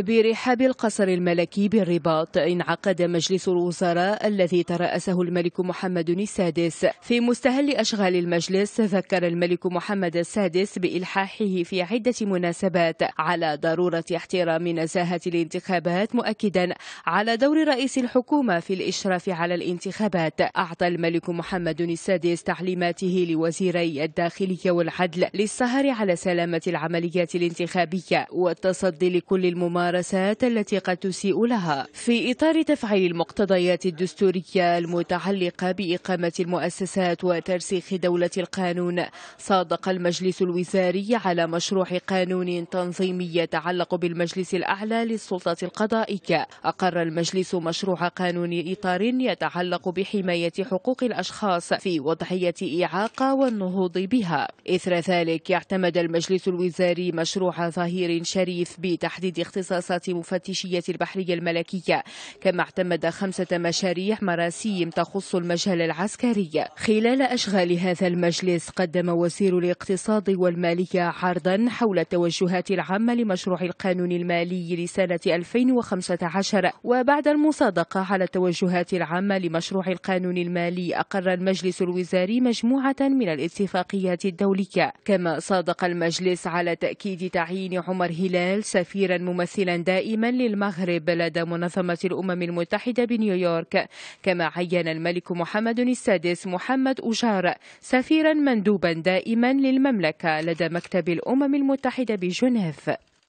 برحاب القصر الملكي بالرباط انعقد مجلس الوزراء الذي ترأسه الملك محمد السادس في مستهل أشغال المجلس ذكر الملك محمد السادس بإلحاحه في عدة مناسبات على ضرورة احترام نزاهة الانتخابات مؤكدا على دور رئيس الحكومة في الإشراف على الانتخابات أعطى الملك محمد السادس تعليماته لوزيري الداخلية والعدل للسهر على سلامة العمليات الانتخابية والتصدي لكل الممارسة الممارسات التي قد تسيء لها في إطار تفعيل المقتضيات الدستورية المتعلقة بإقامة المؤسسات وترسيخ دولة القانون صادق المجلس الوزاري على مشروع قانون تنظيمي يتعلق بالمجلس الأعلى للسلطة القضائية أقر المجلس مشروع قانون إطار يتعلق بحماية حقوق الأشخاص في وضعية إعاقة والنهوض بها إثر ذلك اعتمد المجلس الوزاري مشروع ظهير شريف بتحديد اختصاص اختصاصات مفتشية البحرية الملكية كما اعتمد خمسة مشاريع مراسيم تخص المجال العسكري خلال أشغال هذا المجلس قدم وزير الاقتصاد والمالية عرضا حول التوجهات العامة لمشروع القانون المالي لسنة 2015 وبعد المصادقة على التوجهات العامة لمشروع القانون المالي أقر المجلس الوزاري مجموعة من الاتفاقيات الدولية كما صادق المجلس على تأكيد تعيين عمر هلال سفيرا ممثلا ممثلا دائما للمغرب لدى منظمة الأمم المتحدة بنيويورك كما عين الملك محمد السادس محمد أجار سفيرا مندوبا دائما للمملكة لدى مكتب الأمم المتحدة بجنيف